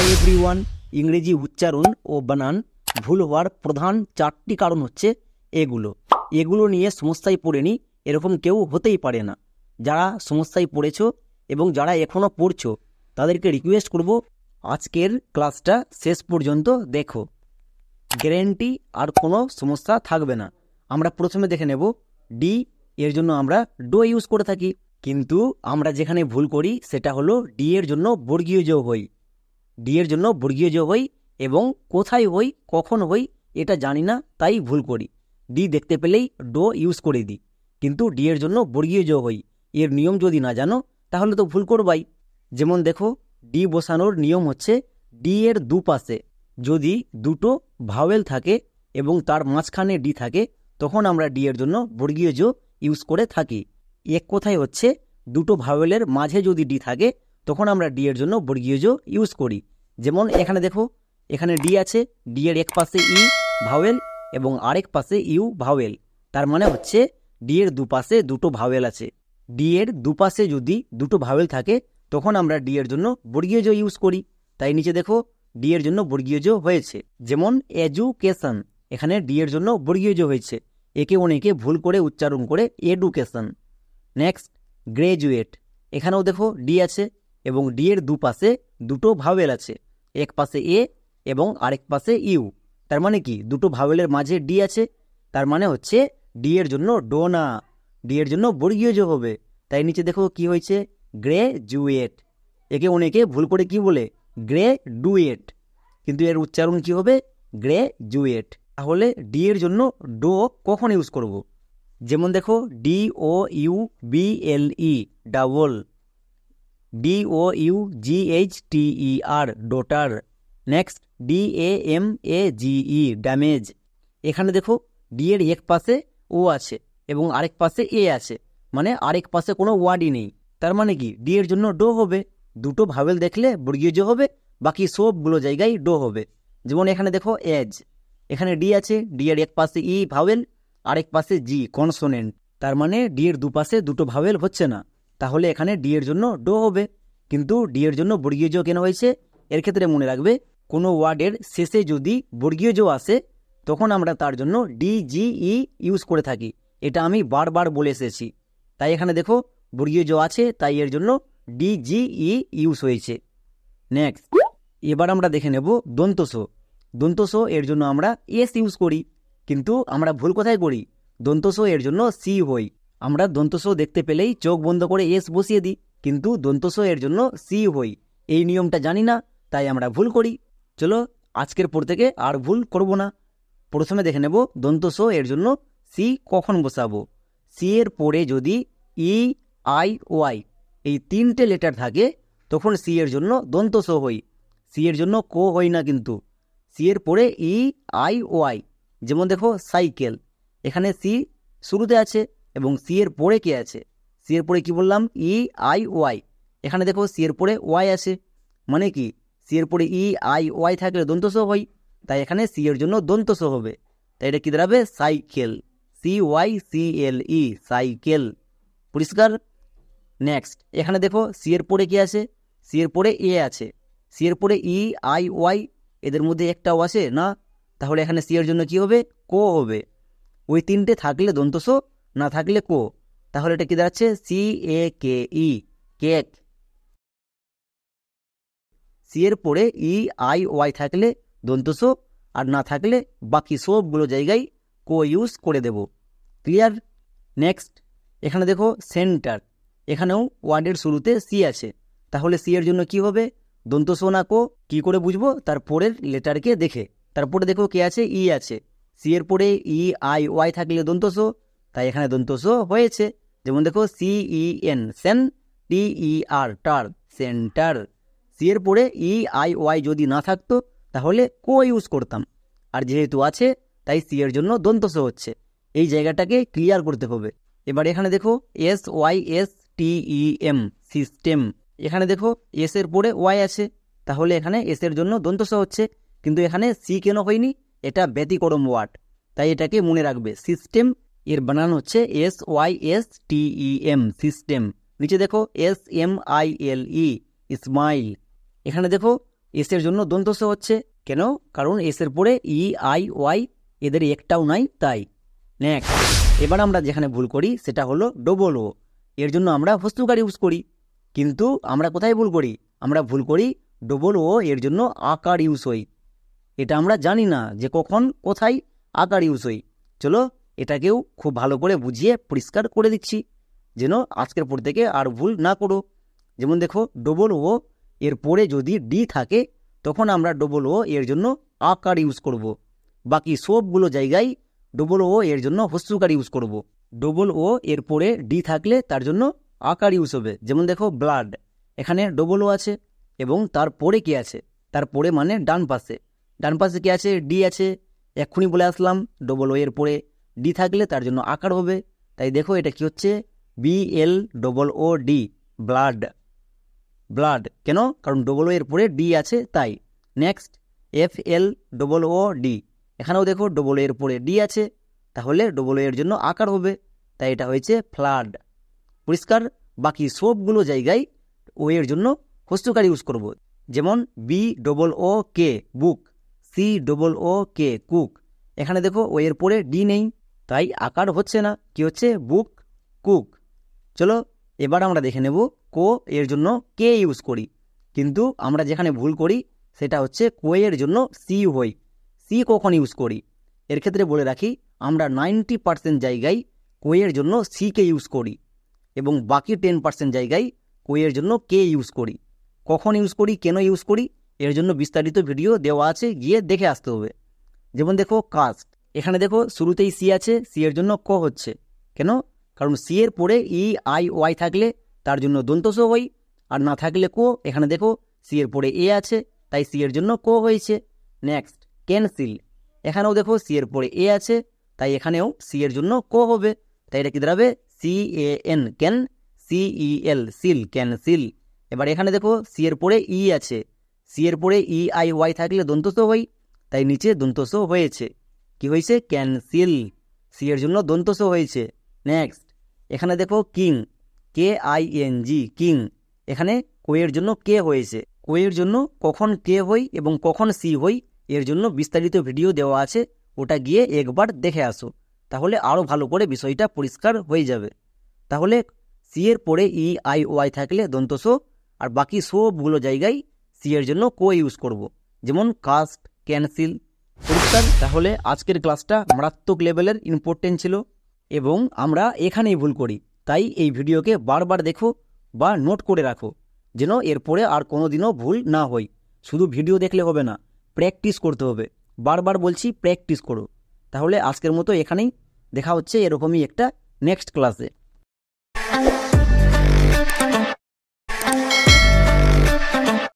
Hi everyone ইংরেজি উচ্চারণ ও বানান ভুল হওয়ার প্রধান চারটি কারণ হচ্ছে এগুলো এগুলো নিয়ে সমস্যায় পড়েনি এরকম কেউ হতেই পারে না যারা সমস্যায় পড়েছ এবং যারা এখনও পড়ছো তাদেরকে রিকোয়েস্ট করব আজকের ক্লাসটা শেষ পর্যন্ত দেখো গ্যারেন্টি আর কোনো সমস্যা থাকবে না আমরা প্রথমে দেখে নেব ডি এর জন্য আমরা ডো ইউজ করে থাকি কিন্তু আমরা যেখানে ভুল করি সেটা হলো ডি এর জন্য বর্গীয় যোগ হই ডি এর জন্য বর্গীয় যোগ হই এবং কোথায় হই কখন হই এটা জানি না তাই ভুল করি ডি দেখতে পেলেই ডো ইউজ করে দিই কিন্তু ডি এর জন্য বর্গীয় যোগ হই এর নিয়ম যদি না জানো তাহলে তো ভুল করবাই যেমন দেখো ডি বসানোর নিয়ম হচ্ছে ডি এর দুপাশে যদি দুটো ভাওয়েল থাকে এবং তার মাঝখানে ডি থাকে তখন আমরা ডি এর জন্য বর্গীয় যোগ ইউজ করে থাকি এক কথায় হচ্ছে দুটো ভাওয়েলের মাঝে যদি ডি থাকে তখন আমরা ডি এর জন্য বর্গীয়জ ইউজ করি যেমন এখানে দেখো এখানে ডি আছে ডি এর এক পাশে ই e, ভাওয়েল এবং আরেক পাশে ইউ ভাওয়েল তার মানে হচ্ছে ডি এর দুপাশে দুটো ভাওয়েল আছে ডি এর দুপাশে যদি দুটো ভাওয়েল থাকে তখন আমরা ডি এর জন্য বর্গীয়জ ইউজ করি তাই নিচে দেখো ডি এর জন্য বর্গীয়জ হয়েছে যেমন এজুকেশন এখানে ডি এর জন্য বর্গীয়জ হয়েছে একে অনেকে ভুল করে উচ্চারণ করে এডুকেশন নেক্সট গ্রেজুয়েট এখানেও দেখো ডি আছে এবং ডি এর দুপাশে দুটো ভাওয়েল আছে এক পাশে এ এবং আরেক পাশে ইউ তার মানে কি দুটো ভাওয়েলের মাঝে ডি আছে তার মানে হচ্ছে ডি এর জন্য ডো না ডি এর জন্য বর্গীয় জো হবে তাই নিচে দেখো কি হয়েছে গ্রে জুয়েট একে অনেকে ভুল করে কি বলে গ্রে ডুয়েট কিন্তু এর উচ্চারণ কি হবে গ্রে জুয়েট তাহলে ডি এর জন্য ডো কখন ইউজ করব যেমন দেখো D O U B L E double D O U G H T E R daughter next D A M A G E damage এখানে দেখো ডি এর এক পাশে ও আছে এবং আরেক পাশে এ আছে মানে আরেক পাশে কোনো ওয়ার্ডই নেই তার মানে কি ডি এর জন্য ডো হবে দুটো ভাবেল দেখলে বর্গীয় যে হবে বাকি সবগুলো জায়গায় ডো হবে যেমন এখানে দেখো এজ এখানে ডি আছে ডি এর এক পাশে ই e ভাওয়েল আরেক পাশে জি কনসোনেন্ট তার মানে ডি এর দুপাশে দুটো ভাওয়েল হচ্ছে না তাহলে এখানে ডি এর জন্য ডো হবে কিন্তু ডি এর জন্য বর্গীয় জ কেন হয়েছে এর ক্ষেত্রে মনে রাখবে কোনো ওয়ার্ডের শেষে যদি বর্গীয় জ আসে তখন আমরা তার জন্য ডি জি ই ইউজ করে থাকি এটা আমি বারবার বলে এসেছি তাই এখানে দেখো বর্গীয় জ আছে তাই এর জন্য ডি জি ই ইউজ হয়েছে নেক্সট এবার আমরা দেখে নেব দন্তস দন্তস এর জন্য আমরা এস ইউজ করি কিন্তু আমরা ভুল কথাই করি দন্তস এর জন্য সি হই আমরা দন্তস দেখতে পেলেই চোখ বন্ধ করে এস বসিয়ে দিই কিন্তু দন্তস এর জন্য সি হই এই নিয়মটা জানি না তাই আমরা ভুল করি চলো আজকের পর থেকে আর ভুল করব না প্রথমে দেখে নেব দন্তস এর জন্য সি কখন বসাবো সি এর পরে যদি ই আই ওয়াই এই তিনটে লেটার থাকে তখন সি এর জন্য দন্তস হই সি এর জন্য কো হই না কিন্তু সি এর পরে ই আই ওয়াই যেমন দেখো সাইকেল এখানে সি শুরুতে আছে এবং সি এর পরে কে আছে সি এর পরে কি বললাম ই আই ওয়াই এখানে দেখো সি এর পরে ওয়াই আছে মানে কি সি এর পরে ই আই ওয়াই থাকলে দন্তস হয় তাই এখানে সি এর জন্য দন্তস হবে তাই এটা কি দাঁড়াবে cycle C Y C L E cycle পরিষ্কার নেক্সট এখানে দেখো সি এর পরে কি আছে সি এর পরে এ আছে সি এর পরে ই আই ওয়াই এদের মধ্যে একটাও আছে না তাহলে এখানে সি এর জন্য কি হবে কো হবে ওই তিনটে থাকলে দন্তস না থাকলে কো তাহলে এটা কি দাঁড়াচ্ছে C A K E cake C এর পরে ই আই ওয়াই থাকলে দন্তস আর না থাকলে বাকি সবগুলো জায়গায় কো ইউজ করে দেব ক্লিয়ার নেক্সট এখানে দেখো সেন্টার এখানেও ওয়ার্ডের শুরুতে সি আছে তাহলে সি এর জন্য কি হবে দন্তস না কো কি করে বুঝবো তার পরের লেটারকে দেখে তারপরে দেখো কে আছে ই আছে সি এর পরে ই আই ওয়াই থাকলে দন্তস তাই এখানে দন্তস হয়েছে যেমন দেখো C E N cen T E R ter centre C এর পরে ই আই ওয়াই যদি না থাকতো তাহলে কো ইউজ করতাম আর যেহেতু আছে তাই সি এর জন্য দন্তস হচ্ছে এই জায়গাটাকে ক্লিয়ার করতে হবে এবার এখানে দেখো S Y S T E M system এখানে দেখো এস এর পরে ওয়াই আছে তাহলে এখানে এস এর জন্য দন্তস হচ্ছে কিন্তু এখানে সি কেন হয়নি এটা ব্যতিক্রম ওয়ার্ড তাই এটাকে মনে রাখবে সিস্টেম এর বানান হচ্ছে S Y S T E M system নিচে দেখো S M I L E smile এখানে দেখো এসের জন্য দন্তস হচ্ছে কেন কারণ এসের পরে ই আই ওয়াই এদের একটাও নাই তাই নেক্সট এবার আমরা যেখানে ভুল করি সেটা হলো ডবল ও এর জন্য আমরা হস্তুকার ইউজ করি কিন্তু আমরা কোথায় ভুল করি আমরা ভুল করি ডবল ও এর জন্য আকার ইউজ হই এটা আমরা জানি না যে কখন কোথায় আকার ইউজ হই চলো এটাকেও খুব ভালো করে বুঝিয়ে পরিষ্কার করে দিচ্ছি যেন আজকের পর থেকে আর ভুল না করো যেমন দেখো ডবল ও এর পরে যদি ডি থাকে তখন আমরা ডবল ও এর জন্য আকার ইউজ করব। বাকি সবগুলো জায়গায় ডবল ও এর জন্য হস্যকার ইউজ করব। ডবল ও এর পরে ডি থাকলে তার জন্য আকার ইউজ হবে যেমন দেখো ব্লাড এখানে ডবল ও আছে এবং তার পরে কি আছে তার পরে মানে ডান পাশে ডান পাশে কি আছে ডি আছে এক্ষুনি বলে আসলাম ডবল ও এর পরে ডি থাকলে তার জন্য আকার হবে তাই দেখো এটা কি হচ্ছে B L double O D blood blood কেন কারণ ডবল ও এর পরে ডি আছে তাই next F L double O D এখানেও দেখো ডবল এর পরে ডি আছে তাহলে ডবল এর জন্য আকার হবে তাই এটা হয়েছে ফ্লাড পরিষ্কার বাকি সবগুলো জায়গায় ও এর জন্য হস্তকার ইউজ করব। যেমন B double O K book C double O K cook এখানে দেখো ও এর পরে ডি নেই তাই আকার হচ্ছে না কি হচ্ছে বুক কুক চলো এবার আমরা দেখে নেব কো এর জন্য কে ইউজ করি কিন্তু আমরা যেখানে ভুল করি সেটা হচ্ছে কো এর জন্য সি হই সি কখন ইউজ করি এর ক্ষেত্রে বলে রাখি আমরা নাইনটি পার্সেন্ট জায়গায় কোয়ের জন্য সিকে ইউজ করি এবং বাকি টেন পার্সেন্ট জায়গায় কোয়ের জন্য কে ইউজ করি কখন ইউজ করি কেন ইউজ করি এর জন্য বিস্তারিত ভিডিও দেওয়া আছে গিয়ে দেখে আসতে হবে যেমন দেখো কাস্ট এখানে দেখো শুরুতেই সি আছে সি এর জন্য ক হচ্ছে কেন কারণ সি এর পরে ই আই ওয়াই থাকলে তার জন্য দন্তস হই আর না থাকলে কো এখানে দেখো সি এর পরে এ আছে তাই সি এর জন্য কো হয়েছে নেক্সট ক্যানসিল এখানেও দেখো সি এর পরে এ আছে তাই এখানেও সি এর জন্য কো হবে তাই এটা কি দাঁড়াবে C A N can C E L cel cancel এবার এখানে দেখো সি এর পরে ই e আছে সি এর পরে ই আই ওয়াই থাকলে দন্তস হই তাই নিচে দন্তস হয়েছে কি হয়েছে ক্যানসিল সি এর জন্য দন্তস হয়েছে নেক্সট এখানে দেখো king K I N G king এখানে কোয়ের জন্য কে হয়েছে কোয়ের জন্য কখন কে হই এবং কখন সি হই এর জন্য বিস্তারিত ভিডিও দেওয়া আছে ওটা গিয়ে একবার দেখে আসো তাহলে আরও ভালো করে বিষয়টা পরিষ্কার হয়ে যাবে তাহলে সি এর পরে ই আই ওয়াই থাকলে দন্ত সো আর বাকি সবগুলো জায়গায় সি এর জন্য কো ইউজ করব যেমন কাস্ট ক্যান্সিল পরিষ্কার তাহলে আজকের ক্লাসটা মারাত্মক লেভেলের ইম্পর্টেন্ট ছিল এবং আমরা এখানেই ভুল করি তাই এই ভিডিওকে বারবার দেখো বা নোট করে রাখো যেন এরপরে আর কোনোদিনও ভুল না হই শুধু ভিডিও দেখলে হবে না প্র্যাকটিস করতে হবে বারবার বলছি প্র্যাকটিস করো তাহলে আজকের মতো এখানেই দেখা হচ্ছে এরকমই একটা নেক্সট ক্লাসে